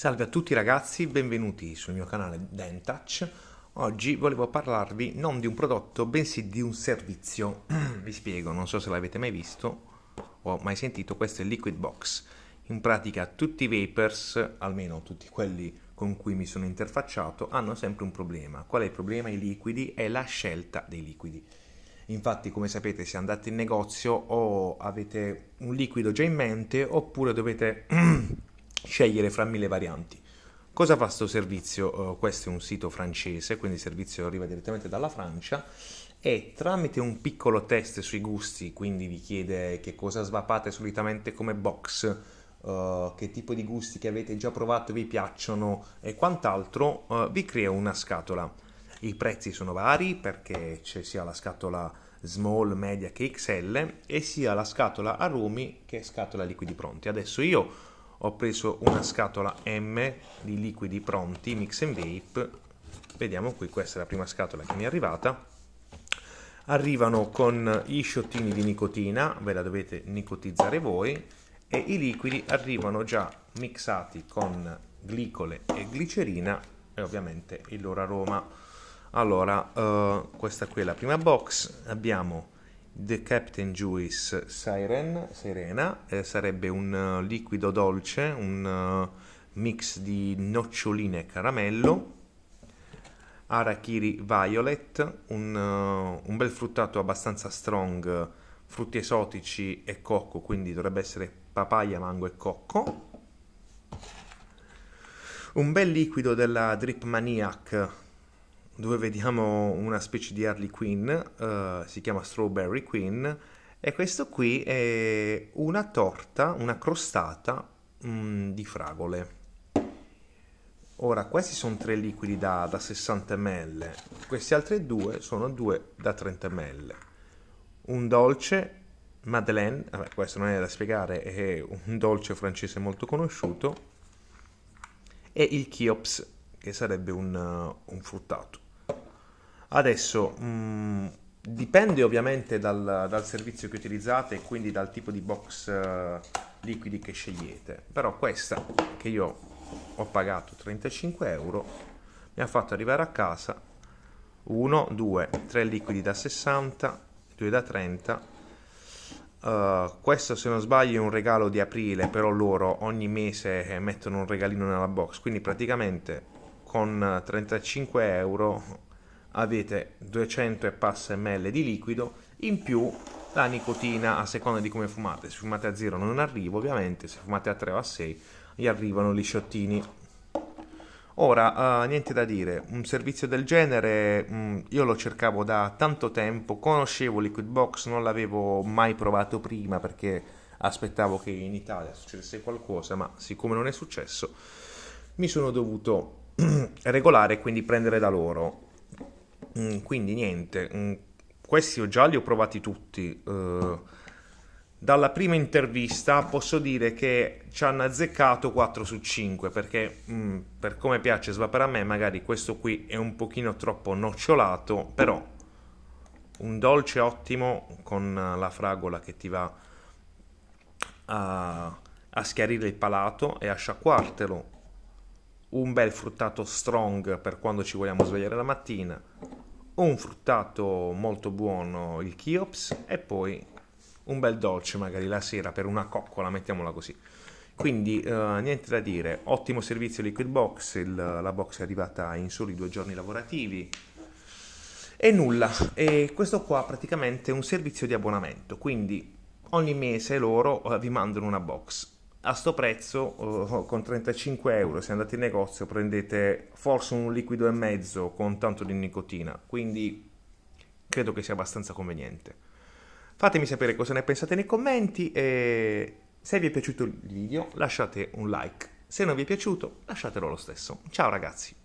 Salve a tutti ragazzi, benvenuti sul mio canale Dentouch. Oggi volevo parlarvi non di un prodotto, bensì di un servizio. Vi spiego, non so se l'avete mai visto o mai sentito, questo è Liquid Box. In pratica tutti i vapers, almeno tutti quelli con cui mi sono interfacciato, hanno sempre un problema. Qual è il problema? I liquidi e la scelta dei liquidi. Infatti, come sapete, se andate in negozio o avete un liquido già in mente oppure dovete scegliere fra mille varianti. Cosa fa questo servizio? Uh, questo è un sito francese, quindi il servizio arriva direttamente dalla Francia e tramite un piccolo test sui gusti, quindi vi chiede che cosa svapate solitamente come box, uh, che tipo di gusti che avete già provato vi piacciono e quant'altro, uh, vi crea una scatola. I prezzi sono vari perché c'è sia la scatola small, media che XL e sia la scatola a rumi che scatola liquidi pronti. Adesso io ho preso una scatola M di liquidi pronti, mix and vape, vediamo qui, questa è la prima scatola che mi è arrivata, arrivano con gli sciottini di nicotina, ve la dovete nicotizzare voi, e i liquidi arrivano già mixati con glicole e glicerina e ovviamente il loro aroma. Allora, eh, questa qui è la prima box, abbiamo The Captain Jewish Siren, Sirena, eh, sarebbe un uh, liquido dolce, un uh, mix di noccioline e caramello, Arachiri Violet, un, uh, un bel fruttato abbastanza strong, frutti esotici e cocco, quindi dovrebbe essere papaya, mango e cocco. Un bel liquido della Drip Maniac dove vediamo una specie di Harley Quinn, uh, si chiama Strawberry Queen, e questo qui è una torta, una crostata mh, mm, di fragole. Ora, questi sono tre liquidi da, da 60 ml, questi altri due sono due da 30 ml. Un dolce Madeleine, vabbè, questo non è da spiegare, è un dolce francese molto conosciuto, e il Chiops, che sarebbe un, un fruttato. Adesso mh, mm, dipende ovviamente dal, dal, servizio che utilizzate e quindi dal tipo di box eh, liquidi che scegliete, però questa che io ho pagato 35 euro mi ha fatto arrivare a casa 1, 2, 3 liquidi da 60, 2 da 30. Uh, eh, questo se non sbaglio è un regalo di aprile, però loro ogni mese mettono un regalino nella box, quindi praticamente con 35 euro avete 200 e passa ml di liquido in più la nicotina a seconda di come fumate se fumate a 0 non arriva ovviamente se fumate a 3 o a 6 gli arrivano gli sciottini ora eh, niente da dire un servizio del genere mh, mm, io lo cercavo da tanto tempo conoscevo liquid box non l'avevo mai provato prima perché aspettavo che in Italia succedesse qualcosa ma siccome non è successo mi sono dovuto regolare e quindi prendere da loro Mm, quindi niente, mm, questi ho già li ho provati tutti. Eh, dalla prima intervista posso dire che ci hanno azzeccato 4 su 5 perché mm, per come piace Svapar a me magari questo qui è un pochino troppo nocciolato però un dolce ottimo con la fragola che ti va a, a schiarire il palato e a sciacquartelo un bel fruttato strong per quando ci vogliamo svegliare la mattina un fruttato molto buono, il Chiops, e poi un bel dolce magari la sera per una coccola, mettiamola così. Quindi eh, niente da dire, ottimo servizio Liquid Box, il, la box è arrivata in soli due giorni lavorativi, e nulla. E questo qua praticamente è un servizio di abbonamento, quindi ogni mese loro eh, vi mandano una box a sto prezzo uh, con 35 euro se andate in negozio prendete forse un liquido e mezzo con tanto di nicotina quindi credo che sia abbastanza conveniente fatemi sapere cosa ne pensate nei commenti e se vi è piaciuto il video lasciate un like se non vi è piaciuto lasciatelo lo stesso ciao ragazzi